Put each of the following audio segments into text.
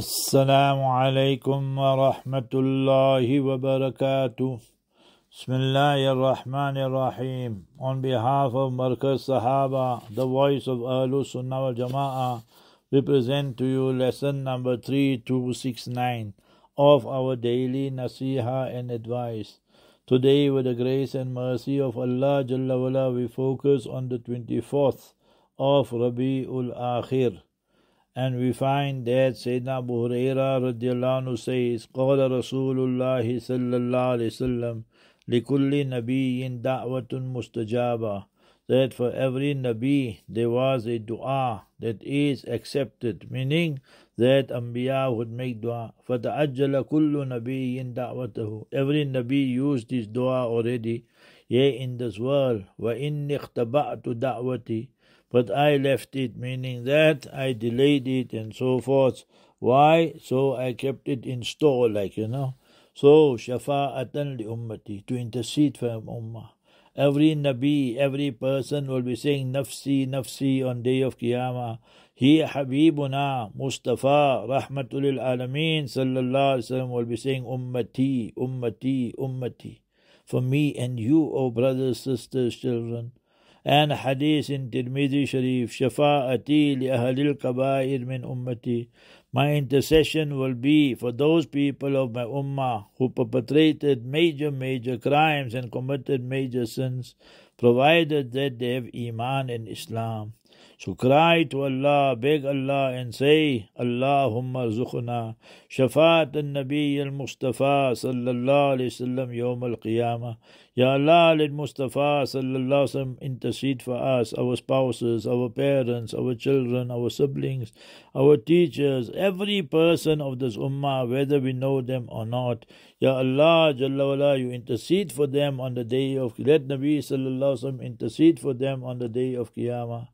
السلام عليكم ورحمة الله وبركاته بسم الله الرحمن الرحيم On behalf of Markaz Sahaba, the voice of Ahlul Sunnah wal Jama'ah, we present to you lesson number 3269 of our daily Nasiha and advice. Today, with the grace and mercy of Allah Jalla we focus on the 24th of Rabi'ul Akhir. And we find that Sayyidina Abu Huraira radiallahu says, قَالَ رَسُولُ اللَّهِ صَلَّى اللَّهُ عَلَيْهِ وَسَلَّمَ لِكُلِّ نَبِيٍّ دَعْوَةٌ مُسْتَجَابَةٌ That for every Nabi there was a dua that is accepted, meaning that Anbiya would make dua. فَتَعَجَّلَ كُلُّ نَبِيٍّ دَعْوَتَهُ Every Nabi used this dua already, yea in this world. وَإِنِّ اخْتَبَعْتُ دَعْوَتِي but I left it, meaning that I delayed it and so forth. Why? So I kept it in store, like you know. So shafa'atan li ummati, to intercede for ummah. Every Nabi, every person will be saying nafsi, nafsi on day of Qiyamah. He Habibuna Mustafa Rahmatul Alameen Sallallahu Alaihi Wasallam will be saying ummati, ummati, ummati. For me and you, O brothers, sisters, children and hadith in Tirmidhi Sharif, Shafa'ati li ahlil kabair min ummati. My intercession will be for those people of my ummah who perpetrated major, major crimes and committed major sins, provided that they have Iman in Islam. So cry to Allah, beg Allah and say, Allahumma zukhna shafat al-Nabi al-Mustafa sallallahu alayhi wasallam yawm al-qiyamah. Ya Allah, let Mustafa sallallahu alayhi wasallam intercede for us, our spouses, our parents, our children, our siblings, our teachers, every person of this ummah, whether we know them or not. Ya Allah, Jalla wala, you intercede for them on the day of, let Nabi sallallahu alayhi wasallam intercede for them on the day of Qiyamah.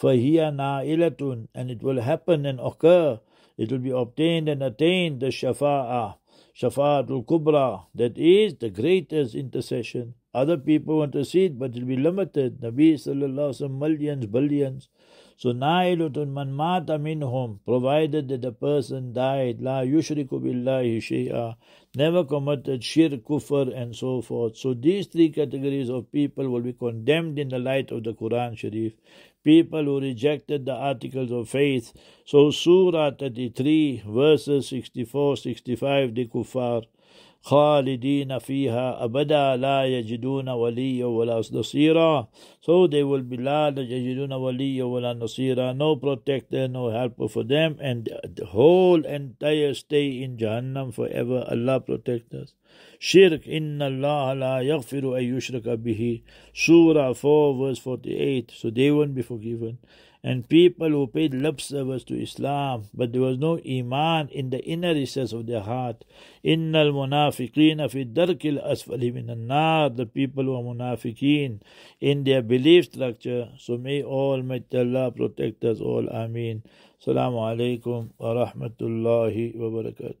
For فَهِيَ نَائِلَةٌ And it will happen and occur. It will be obtained and attained, the shafa'ah, shafa'atul kubra, that is the greatest intercession. Other people want to see it, but it will be limited. Nabi sallallahu alaihi wasallam, millions, billions. So na'ilatun man mata minhum, provided that the person died, la yushriku billahi shi'a, never committed shirk, kufr, and so forth. So these three categories of people will be condemned in the light of the Quran Sharif. People who rejected the articles of faith. So Surah 33, verses 64, 65, the kuffar. خالدين فيها أبدا لا يجدون وليا ولا نصيرا so they will be لا يجدون وليا ولا نصيرا no protector no helper for them and the whole entire stay in Jahannam forever Allah Allah protect us. Shirk, inna Allah la yaghfiru ayyushraka bihi. Surah 4 verse 48. So they won't be forgiven. And people who paid lip service to Islam, but there was no iman in the inner recess of their heart. Inna al munafiqeen fi darkil asfali minan nar. The people who are munafiqeen in their belief structure. So may may Allah protect us all. Ameen. Assalamu alaikum wa rahmatullahi wa barakatuh.